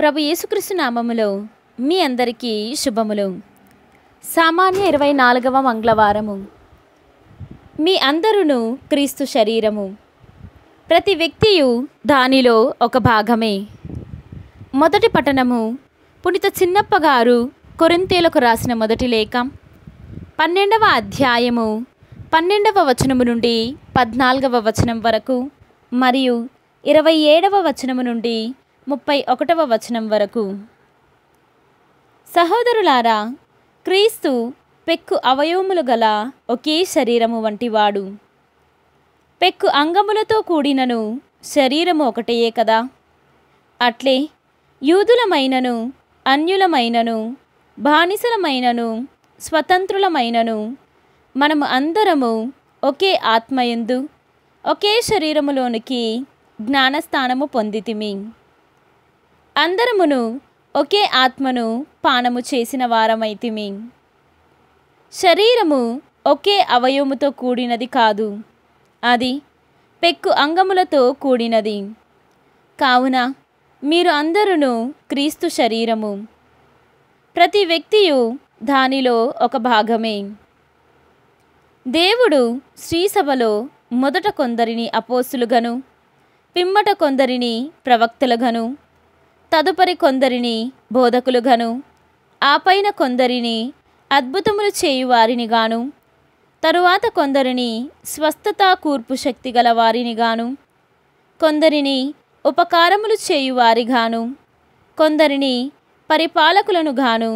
ప్రభు యేసుక్రీస్తు నామములో మీ అందరికీ శుభములు సామాన్య ఇరవై నాలుగవ మంగళవారము మీ అందరును క్రీస్తు శరీరము ప్రతి వ్యక్తియు దానిలో ఒక భాగమే మొదటి పట్టణము పునిత చిన్నప్ప గారు కొరింతేలకు రాసిన మొదటి లేఖ పన్నెండవ అధ్యాయము పన్నెండవ వచనము నుండి పద్నాలుగవ వచనం వరకు మరియు ఇరవై ఏడవ వచనము నుండి ముప్పై ఒకటవ వచనం వరకు సహోదరులారా క్రీస్తు పెక్కు అవయవములు గల ఒకే శరీరము వంటివాడు పెక్కు అంగములతో కూడినను శరీరము ఒకటయే కదా అట్లే యూదులమైనను అన్యులమైనను బానిసలమైనను స్వతంత్రులమైనను మనము అందరము ఒకే ఆత్మయందు ఒకే శరీరములోనికి జ్ఞానస్థానము పొందితిమి అందరమును ఒకే ఆత్మను పానము చేసిన వారమైతిమి శరీరము ఒకే అవయవముతో కూడినది కాదు అది పెక్కు అంగములతో కూడినది కావున మీరు అందరూ క్రీస్తు శరీరము ప్రతి వ్యక్తియు దానిలో ఒక భాగమే దేవుడు శ్రీసభలో మొదట కొందరిని అపోసులుగను పిమ్మట కొందరిని ప్రవక్తలుగను తదుపరి కొందరిని బోధకులుగాను ఆపైన కొందరిని అద్భుతములు చేయువారిని గాను తరువాత కొందరిని స్వస్థత కూర్పు శక్తి గల వారిని గాను కొందరిని ఉపకారములు చేయువారిగాను కొందరిని పరిపాలకులను గాను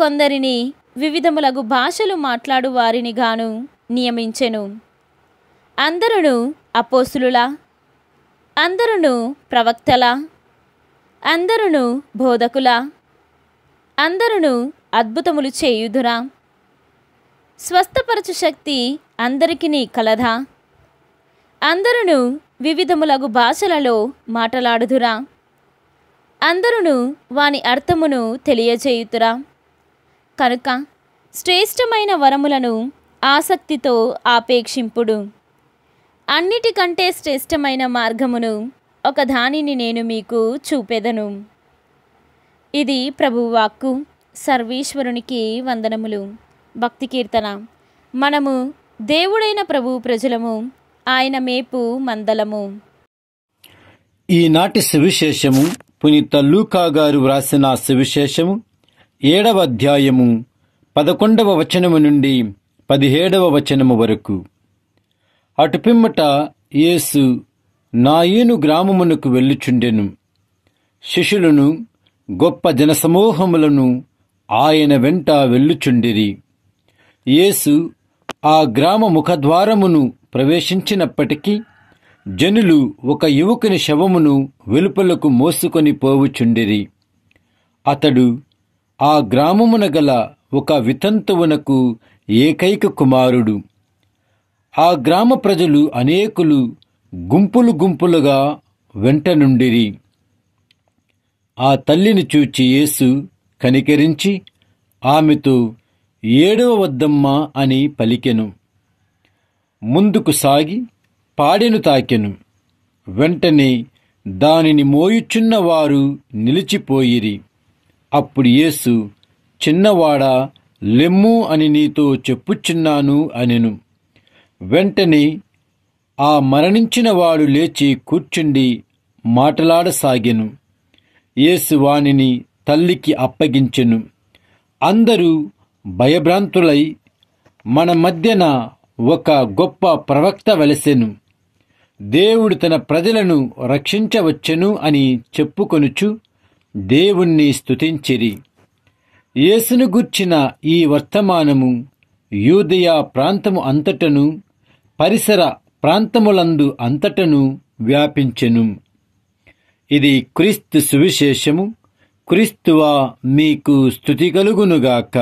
కొందరిని వివిధములగు భాషలు మాట్లాడు వారిని గాను నియమించెను అందరును అపోసులులా అందరును ప్రవక్తలా అందరును బోధకులా అందరును అద్భుతములు చేయుదురా స్వస్థపరచు శక్తి అందరికీ కలదా అందరును వివిధములగు భాషలలో మాట్లాడుదురా అందరును వాని అర్థమును తెలియజేయుతురా కనుక శ్రేష్టమైన వరములను ఆసక్తితో ఆపేక్షింపుడు అన్నిటికంటే శ్రేష్టమైన మార్గమును ఒక దానిని నేను మీకు చూపెదను ఇది ప్రభువాక్కు సర్వేశ్వరునికి వందనములు భక్తి కీర్తన మనము దేవుడైన ప్రభు ప్రజలము ఆయన మేపు మందలము ఈనాటి సువిశేషము పునీత లూకా గారు వ్రాసిన సువిశేషము ఏడవ అధ్యాయము పదకొండవ వచనము నుండి పదిహేడవ వచనము వరకు అటుపిమ్మట యేసు నాయీను గ్రామమునకు వెళ్ళుచుండెను శిష్యులను గొప్ప జనసమూహములను ఆయన వెంట వెళ్ళుచుండిరి యేసు ఆ గ్రామ ముఖద్వారమును ప్రవేశించినప్పటికీ జనులు ఒక యువకుని శవమును వెలుపలకు మోసుకొని పోవుచుండిరి అతడు ఆ గ్రామమున గల ఒక వితంతువునకు ఏకైక కుమారుడు ఆ గ్రామ ప్రజలు అనేకులు గుంపులు గుంపులుగా వెంట నుండిరి ఆ తల్లిని చూచి యేసు కనికరించి ఆమెతో ఏడవ వద్దమ్మా అని పలికెను ముందుకు సాగి పాడెను తాకెను వెంటనే దానిని మోయుచున్నవారు నిలిచిపోయిరి అప్పుడు యేసు చిన్నవాడా లెమ్ము అని నీతో చెప్పుచున్నాను అనెను వెంటనే ఆ మరణించిన వాడు లేచి కూర్చుండి మాటలాడసాగెను యేసు వాణిని తల్లికి అప్పగించెను అందరూ భయభ్రాంతులై మన మధ్యన ఒక గొప్ప ప్రవక్త వెలసెను దేవుడు తన ప్రజలను రక్షించవచ్చెను అని చెప్పుకొనుచు దేవుణ్ణి స్తుతించిరి యేసును గుర్చిన ఈ వర్తమానము యూదయా ప్రాంతము అంతటను పరిసర ప్రాంతములందు అంతటను వ్యాపించెను ఇది క్రీస్తు సువిశేషము క్రీస్తువా మీకు స్థుతి కలుగునుగాక